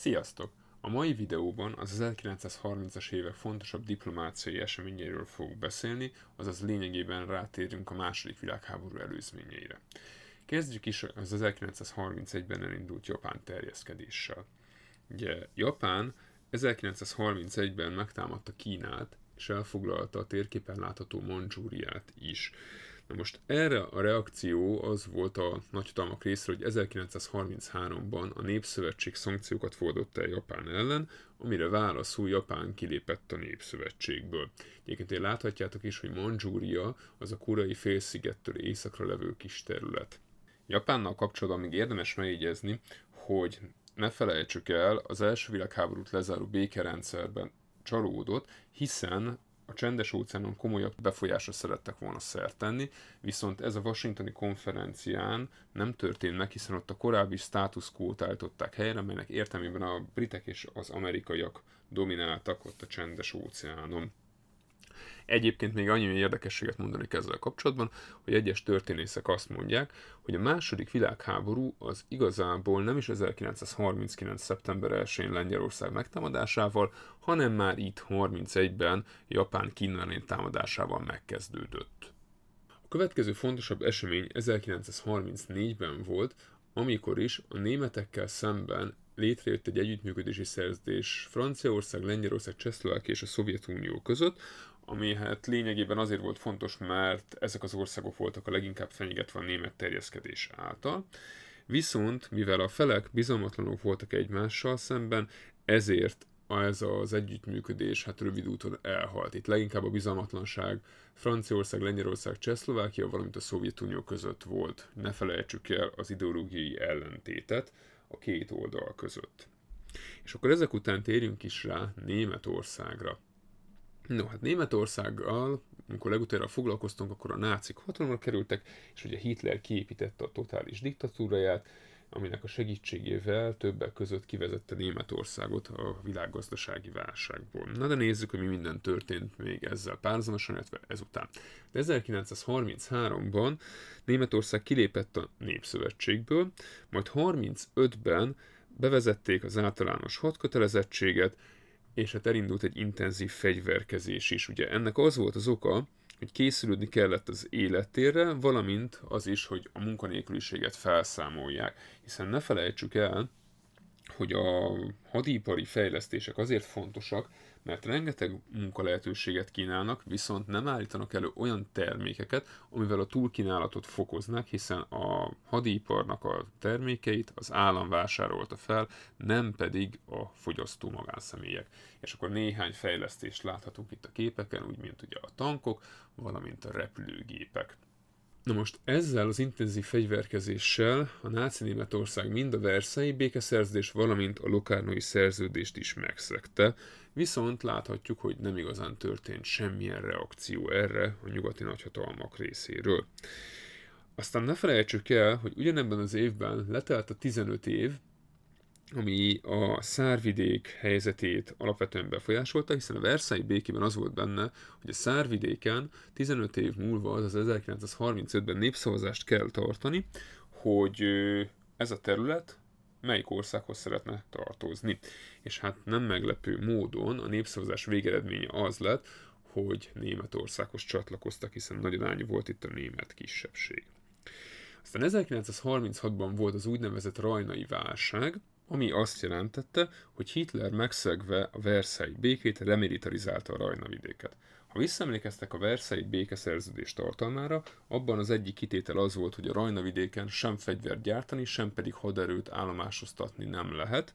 Sziasztok! A mai videóban az 1930-as évek fontosabb diplomáciai eseményeiről fogok beszélni, azaz lényegében rátérünk a második világháború előzményeire. Kezdjük is az 1931-ben elindult Japán terjeszkedéssel. Ugye Japán 1931-ben megtámadta Kínát, és elfoglalta a térképen látható Mancsúriát is. Na most erre a reakció az volt a nagyhatalmak részre, hogy 1933-ban a Népszövetség szankciókat fordott el Japán ellen, amire válaszul Japán kilépett a Népszövetségből. Egyébként én láthatjátok is, hogy Manzsúria az a korai félszigettől északra levő kis terület. Japánnal kapcsolatban még érdemes megjegyezni, hogy ne felejtsük el, az első világháborút lezáró békerendszerben csalódott, hiszen a csendes óceánon komolyabb befolyásra szerettek volna szert tenni, viszont ez a washingtoni konferencián nem történt meg, hiszen ott a korábbi státuszkót állították helyre, melynek értelmében a britek és az amerikaiak domináltak ott a csendes óceánon. Egyébként még annyi érdekességet mondani ezzel kapcsolatban, hogy egyes történészek azt mondják, hogy a második világháború az igazából nem is 1939. szeptember 1-én Lengyelország megtámadásával, hanem már itt 31-ben Japán kínálén támadásával megkezdődött. A következő fontosabb esemény 1934-ben volt, amikor is a németekkel szemben létrejött egy együttműködési szerződés Franciaország, Lengyelország, Csehszlovákia és a Szovjetunió között, ami hát lényegében azért volt fontos, mert ezek az országok voltak a leginkább fenyegetve a német terjeszkedés által. Viszont, mivel a felek bizalmatlanok voltak egymással szemben, ezért ez az együttműködés hát rövid úton elhalt. Itt leginkább a bizalmatlanság Franciaország, Lengyelország, Csehszlovákia, valamint a Szovjetunió között volt. Ne felejtsük el az ideológiai ellentétet a két oldal között. És akkor ezek után térjünk is rá Németországra. No, hát Németországgal, amikor legutóbb foglalkoztunk, akkor a nácik hatalomra kerültek, és ugye Hitler kiépítette a totális diktatúráját, aminek a segítségével többek között kivezette Németországot a világgazdasági válságból. Na de nézzük, hogy mi minden történt még ezzel párhuzamosan, illetve ezután. De 1933-ban Németország kilépett a Népszövetségből, majd 35-ben bevezették az általános hadkötelezettséget, és hát elindult egy intenzív fegyverkezés is. Ugye ennek az volt az oka, hogy készülődni kellett az életére, valamint az is, hogy a munkanélküliséget felszámolják. Hiszen ne felejtsük el, hogy a hadipari fejlesztések azért fontosak, mert rengeteg munkalehetőséget kínálnak, viszont nem állítanak elő olyan termékeket, amivel a túlkínálatot fokoznak, hiszen a hadiparnak a termékeit az állam vásárolta fel, nem pedig a fogyasztó magánszemélyek. És akkor néhány fejlesztést láthatunk itt a képeken, úgy mint ugye a tankok, valamint a repülőgépek. Na most ezzel az intenzív fegyverkezéssel a náci Németország mind a Versailles békeszerződés, valamint a Lokárnói szerződést is megszegte, viszont láthatjuk, hogy nem igazán történt semmilyen reakció erre a nyugati nagyhatalmak részéről. Aztán ne felejtsük el, hogy ugyanebben az évben letelt a 15 év, ami a szárvidék helyzetét alapvetően befolyásolta, hiszen a Versailles békében az volt benne, hogy a szárvidéken 15 év múlva, azaz 1935-ben népszavazást kell tartani, hogy ez a terület melyik országhoz szeretne tartozni. És hát nem meglepő módon a népszavazás végeredménye az lett, hogy Németországhoz csatlakoztak, hiszen nagy ányú volt itt a német kisebbség. Aztán 1936-ban volt az úgynevezett rajnai válság, ami azt jelentette, hogy Hitler megszegve a Versailles békét remilitarizálta a Rajnavidéket. Ha visszaemlékeztek a Versailles békeszerződés tartalmára, abban az egyik kitétel az volt, hogy a Rajnavidéken sem fegyvert gyártani, sem pedig haderőt állomásoztatni nem lehet.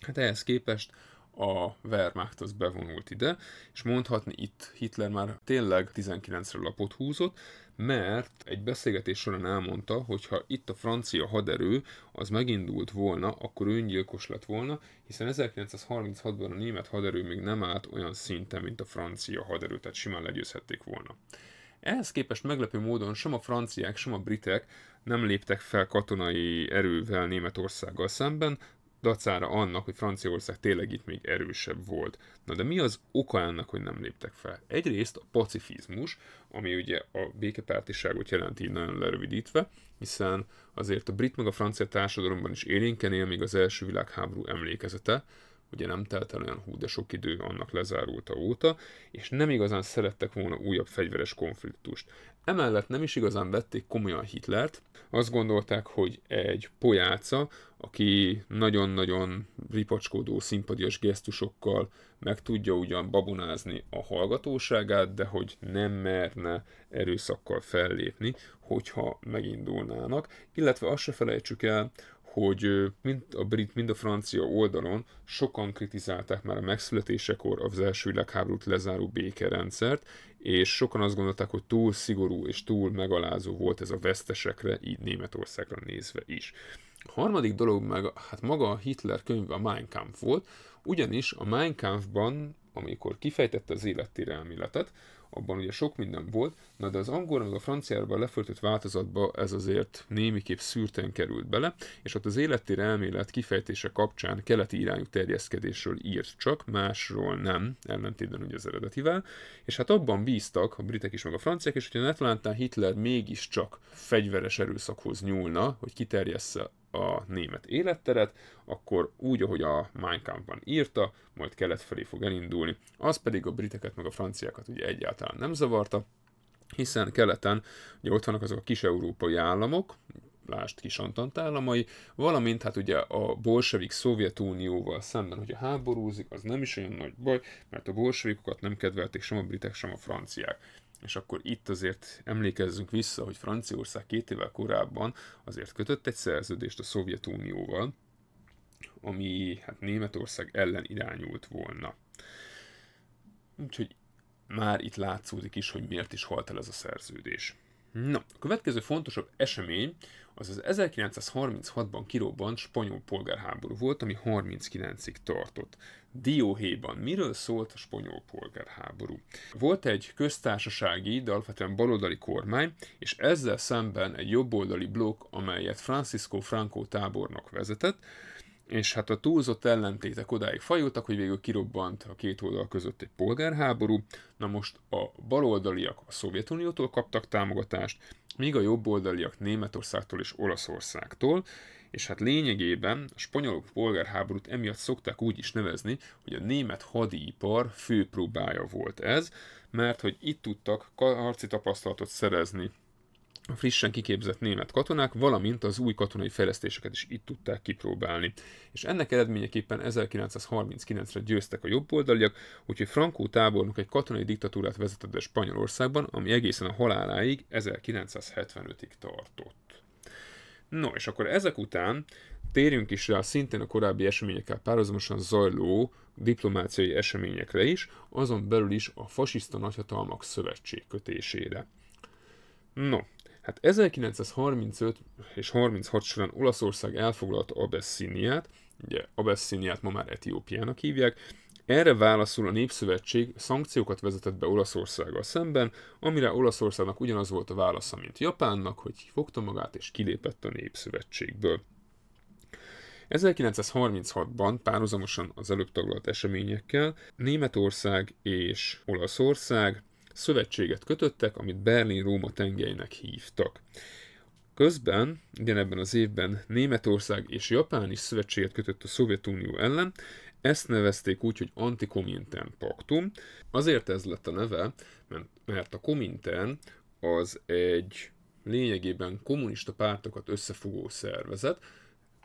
Hát ehhez képest a Wehrmacht az bevonult ide, és mondhatni itt Hitler már tényleg 19-re lapot húzott, mert egy beszélgetés során elmondta, hogy ha itt a francia haderő az megindult volna, akkor öngyilkos lett volna, hiszen 1936-ban a német haderő még nem állt olyan szinten, mint a francia haderő, tehát simán legyőzhették volna. Ehhez képest meglepő módon sem a franciák, sem a britek nem léptek fel katonai erővel Németországgal szemben, dacára annak, hogy Franciaország tényleg itt még erősebb volt. Na de mi az oka ennek, hogy nem léptek fel? Egyrészt a pacifizmus, ami ugye a békepártiságot jelenti nagyon lerövidítve, hiszen azért a brit meg a francia társadalomban is élénken él még az első világháború emlékezete, ugye nem telt el olyan hú, de sok idő annak lezárulta óta, és nem igazán szerettek volna újabb fegyveres konfliktust. Emellett nem is igazán vették komolyan Hitlert, azt gondolták, hogy egy pojáca, aki nagyon-nagyon ripacskodó, szimpadias gesztusokkal meg tudja ugyan babonázni a hallgatóságát, de hogy nem merne erőszakkal fellépni, hogyha megindulnának. Illetve azt se felejtsük el, hogy mind a brit, mind a francia oldalon sokan kritizálták már a megszületésekor az első világháborút lezáró békerendszert, és sokan azt gondolták, hogy túl szigorú és túl megalázó volt ez a vesztesekre, így Németországra nézve is. A harmadik dolog meg, hát maga a Hitler könyve a Mein Kampf volt, ugyanis a Mein Kampfban, amikor kifejtette az élettére elméletet, abban ugye sok minden volt, na de az angol meg a franciába lefordított változatba ez azért némiképp szűrten került bele, és ott az élettér elmélet kifejtése kapcsán keleti irányú terjeszkedésről írt csak, másról nem, ellentétben ugye az eredetivel, és hát abban bíztak a britek is, meg a franciák is, hogy a netlántán Hitler mégiscsak fegyveres erőszakhoz nyúlna, hogy kiterjessze a német életteret, akkor úgy, ahogy a Minecraftban írta, majd kelet felé fog elindulni. Az pedig a briteket meg a franciákat ugye egyáltalán nem zavarta, hiszen keleten ugye ott vannak azok a kis európai államok, lásd kisantant államai, valamint hát ugye a bolsevik Szovjetunióval szemben, hogy a háborúzik, az nem is olyan nagy baj, mert a bolsevikokat nem kedvelték sem a britek, sem a franciák és akkor itt azért emlékezzünk vissza, hogy Franciaország két évvel korábban azért kötött egy szerződést a Szovjetunióval, ami hát Németország ellen irányult volna. Úgyhogy már itt látszódik is, hogy miért is halt el ez a szerződés. Na, a következő fontosabb esemény az az 1936-ban kirobbant spanyol polgárháború volt, ami 39-ig tartott. Dióhéjban miről szólt a spanyol polgárháború? Volt egy köztársasági, de alapvetően baloldali kormány, és ezzel szemben egy jobboldali blokk, amelyet Francisco Franco tábornok vezetett, és hát a túlzott ellentétek odáig fajultak, hogy végül kirobbant a két oldal között egy polgárháború. Na most a baloldaliak a Szovjetuniótól kaptak támogatást, míg a jobboldaliak Németországtól és Olaszországtól, és hát lényegében a spanyolok polgárháborút emiatt szokták úgy is nevezni, hogy a német hadipar főpróbája volt ez, mert hogy itt tudtak harci tapasztalatot szerezni a frissen kiképzett német katonák, valamint az új katonai fejlesztéseket is itt tudták kipróbálni. És ennek eredményeképpen 1939-re győztek a jobboldaliak, úgyhogy Franco tábornok egy katonai diktatúrát vezetett a Spanyolországban, ami egészen a haláláig 1975-ig tartott. No, és akkor ezek után térjünk is rá szintén a korábbi eseményekkel párhuzamosan zajló diplomáciai eseményekre is, azon belül is a fasiszta nagyhatalmak szövetség kötésére. No, Hát 1935 és 36 során Olaszország elfoglalta Abessziniát, ugye Abessziniát ma már Etiópiának hívják, erre válaszul a Népszövetség szankciókat vezetett be Olaszországgal szemben, amire Olaszországnak ugyanaz volt a válasza, mint Japánnak, hogy fogta magát és kilépett a Népszövetségből. 1936-ban párhuzamosan az előbb taglalt eseményekkel Németország és Olaszország szövetséget kötöttek, amit Berlin-Róma tengelynek hívtak. Közben, ugyanebben az évben Németország és Japán is szövetséget kötött a Szovjetunió ellen, ezt nevezték úgy, hogy Antikomintern Paktum. Azért ez lett a neve, mert a Komintern az egy lényegében kommunista pártokat összefogó szervezet,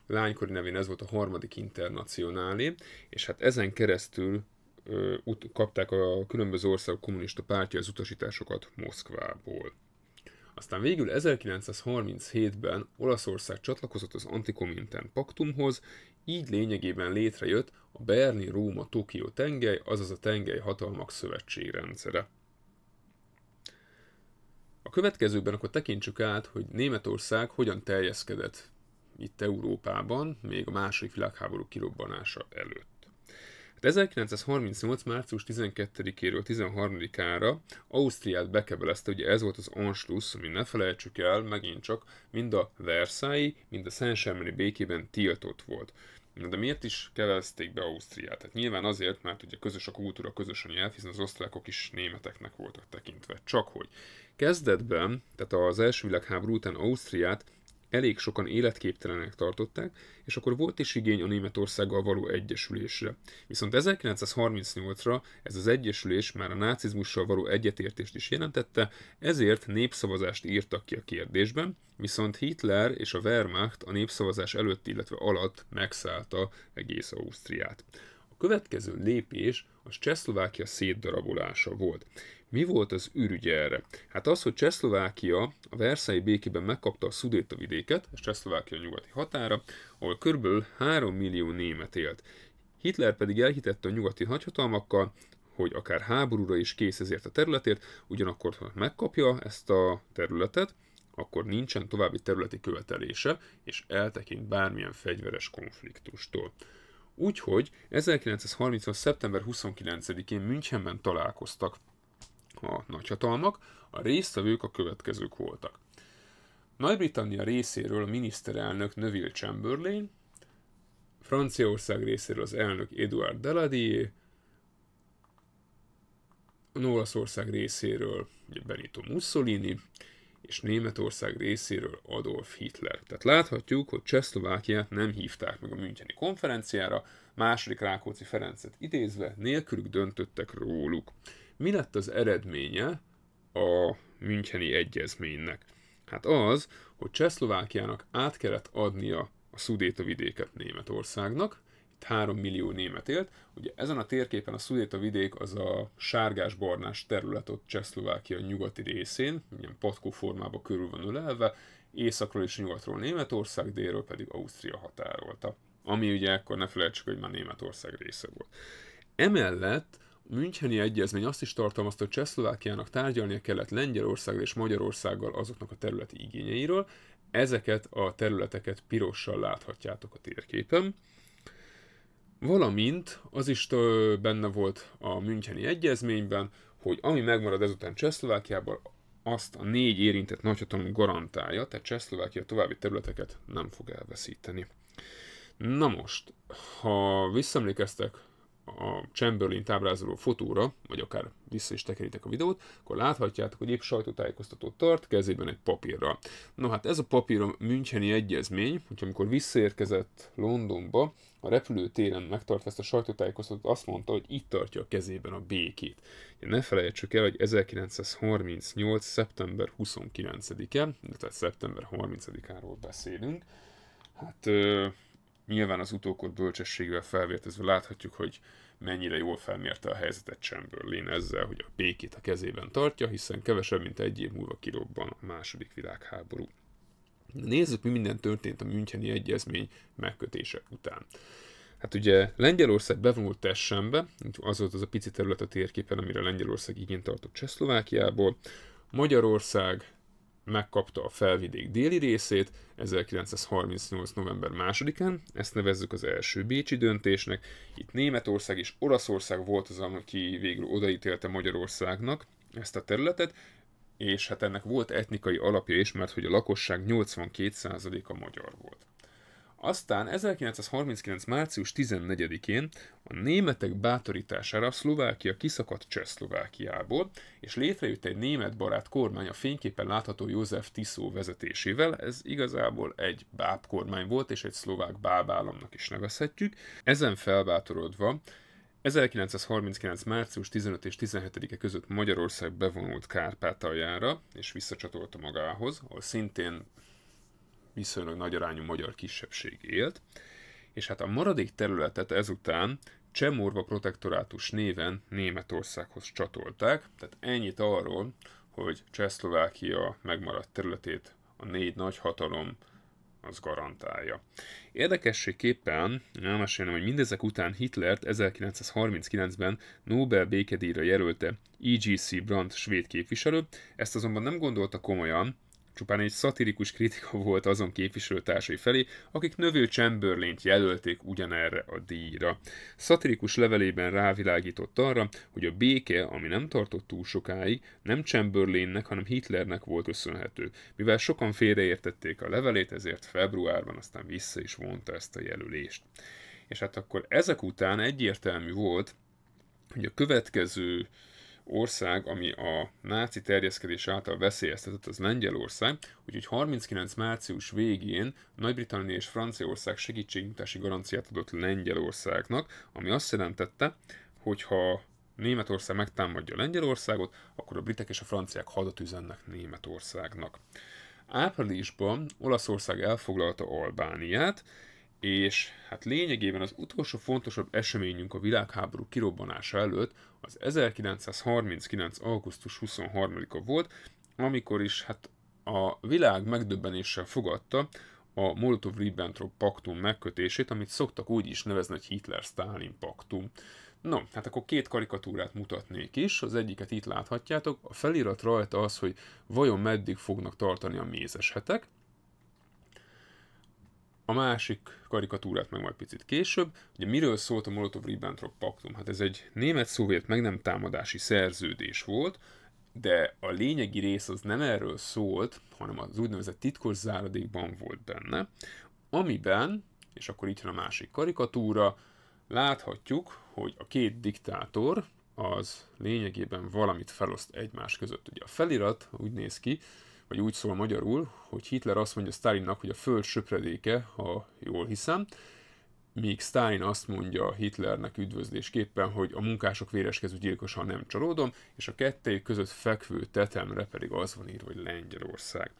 lánykori nevén ez volt a harmadik internacionálé, és hát ezen keresztül ut- kapták a különböző országok kommunista pártja az utasításokat Moszkvából. Aztán végül 1937-ben Olaszország csatlakozott az Antikomintern paktumhoz, így lényegében létrejött a Berni-Róma-Tokió tengely, azaz a tengely hatalmak szövetségrendszere. A következőben akkor tekintsük át, hogy Németország hogyan teljeszkedett itt Európában, még a második világháború kirobbanása előtt. 1938. március 12-éről 13-ára Ausztriát bekebelezte, ugye ez volt az Anschluss, ami ne felejtsük el, megint csak mind a Versailles, mind a saint békében tiltott volt. Na de miért is kevezték be Ausztriát? Hát nyilván azért, mert ugye közös a kultúra, közös a nyelv, hiszen az osztrákok is németeknek voltak tekintve. Csak hogy kezdetben, tehát az első világháború után Ausztriát elég sokan életképtelenek tartották, és akkor volt is igény a Németországgal való egyesülésre. Viszont 1938-ra ez az egyesülés már a nácizmussal való egyetértést is jelentette, ezért népszavazást írtak ki a kérdésben, viszont Hitler és a Wehrmacht a népszavazás előtt, illetve alatt megszállta egész Ausztriát. A következő lépés az Csehszlovákia szétdarabolása volt. Mi volt az ürügy erre? Hát az, hogy Csehszlovákia a Versailles békében megkapta a Szudéta vidéket, és Csehszlovákia nyugati határa, ahol kb. 3 millió német élt. Hitler pedig elhitette a nyugati nagyhatalmakkal, hogy akár háborúra is kész ezért a területért, ugyanakkor ha megkapja ezt a területet, akkor nincsen további területi követelése, és eltekint bármilyen fegyveres konfliktustól. Úgyhogy 1938. szeptember 29-én Münchenben találkoztak a nagyhatalmak, a résztvevők a következők voltak. Nagy-Britannia részéről a miniszterelnök Neville Chamberlain, Franciaország részéről az elnök Eduard Daladier, Olaszország részéről Benito Mussolini, és Németország részéről Adolf Hitler. Tehát láthatjuk, hogy Csehszlovákiát nem hívták meg a Müncheni konferenciára, második Rákóczi Ferencet idézve, nélkülük döntöttek róluk. Mi lett az eredménye a Müncheni egyezménynek? Hát az, hogy Csehszlovákiának át kellett adnia a Szudéta vidéket Németországnak, itt 3 millió német élt. Ugye ezen a térképen a Szudéta vidék az a sárgás-barnás terület ott Csehszlovákia nyugati részén, ilyen patkó formába körül van ölelve, északról és nyugatról Németország, délről pedig Ausztria határolta. Ami ugye akkor ne felejtsük, hogy már Németország része volt. Emellett a Müncheni Egyezmény azt is tartalmazta, hogy Csehszlovákiának tárgyalnia kellett Lengyelországgal és Magyarországgal azoknak a területi igényeiről, ezeket a területeket pirossal láthatjátok a térképen. Valamint az is benne volt a Müncheni Egyezményben, hogy ami megmarad ezután Csehszlovákiában, azt a négy érintett nagyhatalom garantálja, tehát Csehszlovákia további területeket nem fog elveszíteni. Na most, ha visszaemlékeztek a chamberlain ábrázoló fotóra, vagy akár vissza is tekeritek a videót, akkor láthatjátok, hogy épp sajtótájékoztatót tart, kezében egy papírra. No hát ez a papír a Müncheni egyezmény, hogy amikor visszaérkezett Londonba, a repülőtéren megtartva ezt a sajtótájékoztatót, azt mondta, hogy itt tartja a kezében a békét. Ne felejtsük el, hogy 1938. szeptember 29-e, tehát szeptember 30-áról beszélünk, Hát Nyilván az utókor bölcsességgel felvértezve láthatjuk, hogy mennyire jól felmérte a helyzetet Chamberlain ezzel, hogy a békét a kezében tartja, hiszen kevesebb, mint egy év múlva kirobban a második világháború. Nézzük, mi minden történt a Müncheni Egyezmény megkötése után. Hát ugye Lengyelország bevonult Tessenbe, az volt az a pici terület a térképen, amire Lengyelország igényt tartott Csehszlovákiából, Magyarország megkapta a felvidék déli részét 1938. november 2-án, ezt nevezzük az első Bécsi döntésnek. Itt Németország és Olaszország volt az, aki végül odaítélte Magyarországnak ezt a területet, és hát ennek volt etnikai alapja is, mert hogy a lakosság 82%-a magyar volt. Aztán 1939. március 14-én a németek bátorítására Szlovákia kiszakadt Csehszlovákiából, és létrejött egy német barát kormány a fényképen látható József Tiszó vezetésével, ez igazából egy báb kormány volt, és egy szlovák államnak is nevezhetjük. Ezen felbátorodva 1939. március 15 és 17-e között Magyarország bevonult Kárpátaljára, és visszacsatolta magához, ahol szintén viszonylag nagy arányú magyar kisebbség élt, és hát a maradék területet ezután Csemorva protektorátus néven Németországhoz csatolták, tehát ennyit arról, hogy Csehszlovákia megmaradt területét a négy nagy hatalom az garantálja. Érdekességképpen elmesélem, hogy mindezek után Hitlert 1939-ben Nobel békedíjra jelölte E.G.C. Brandt svéd képviselő, ezt azonban nem gondolta komolyan, Csupán egy szatirikus kritika volt azon képviselőtársai felé, akik növő chamberlain jelölték ugyanerre a díjra. Szatirikus levelében rávilágított arra, hogy a béke, ami nem tartott túl sokáig, nem Chamberlainnek, hanem Hitlernek volt köszönhető. Mivel sokan félreértették a levelét, ezért februárban aztán vissza is vonta ezt a jelölést. És hát akkor ezek után egyértelmű volt, hogy a következő ország, ami a náci terjeszkedés által veszélyeztetett, az Lengyelország, úgyhogy 39. március végén Nagy-Britannia és Franciaország segítségnyújtási garanciát adott Lengyelországnak, ami azt jelentette, hogyha Németország megtámadja Lengyelországot, akkor a britek és a franciák hadat üzennek Németországnak. Áprilisban Olaszország elfoglalta Albániát, és hát lényegében az utolsó fontosabb eseményünk a világháború kirobbanása előtt az 1939. augusztus 23-a volt, amikor is hát a világ megdöbbenéssel fogadta a Molotov-Ribbentrop paktum megkötését, amit szoktak úgy is nevezni, hogy Hitler-Stalin paktum. No, hát akkor két karikatúrát mutatnék is, az egyiket itt láthatjátok, a felirat rajta az, hogy vajon meddig fognak tartani a mézes hetek, a másik karikatúrát meg majd picit később. Ugye miről szólt a Molotov-Ribbentrop paktum? Hát ez egy német-szovjet meg nem támadási szerződés volt, de a lényegi rész az nem erről szólt, hanem az úgynevezett titkos záradékban volt benne, amiben, és akkor itt van a másik karikatúra, láthatjuk, hogy a két diktátor az lényegében valamit feloszt egymás között. Ugye a felirat úgy néz ki, vagy úgy szól magyarul, hogy Hitler azt mondja Stalinnak, hogy a föld söpredéke, ha jól hiszem, míg Stalin azt mondja Hitlernek üdvözlésképpen, hogy a munkások véreskező gyilkosa nem csalódom, és a kettőjük között fekvő tetemre pedig az van írva, hogy Lengyelország.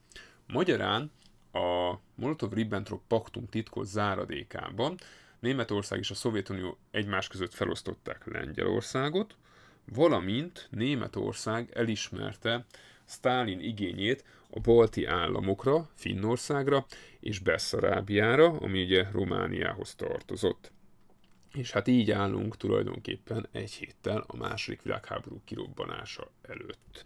Magyarán a Molotov-Ribbentrop paktum titkos záradékában Németország és a Szovjetunió egymás között felosztották Lengyelországot, valamint Németország elismerte Stálin igényét a balti államokra, Finnországra és Besszarábiára, ami ugye Romániához tartozott. És hát így állunk tulajdonképpen egy héttel a második világháború kirobbanása előtt.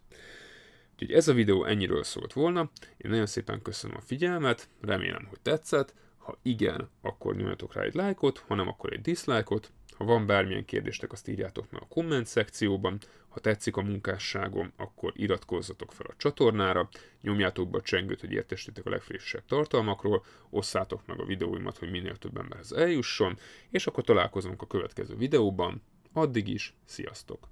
Úgyhogy ez a videó ennyiről szólt volna, én nagyon szépen köszönöm a figyelmet, remélem, hogy tetszett, ha igen, akkor nyomjatok rá egy lájkot, ha nem, akkor egy diszlájkot, ha van bármilyen kérdéstek, azt írjátok meg a komment szekcióban. Ha tetszik a munkásságom, akkor iratkozzatok fel a csatornára, nyomjátok be a csengőt, hogy értesítek a legfrissebb tartalmakról, osszátok meg a videóimat, hogy minél több emberhez eljusson, és akkor találkozunk a következő videóban. Addig is, sziasztok!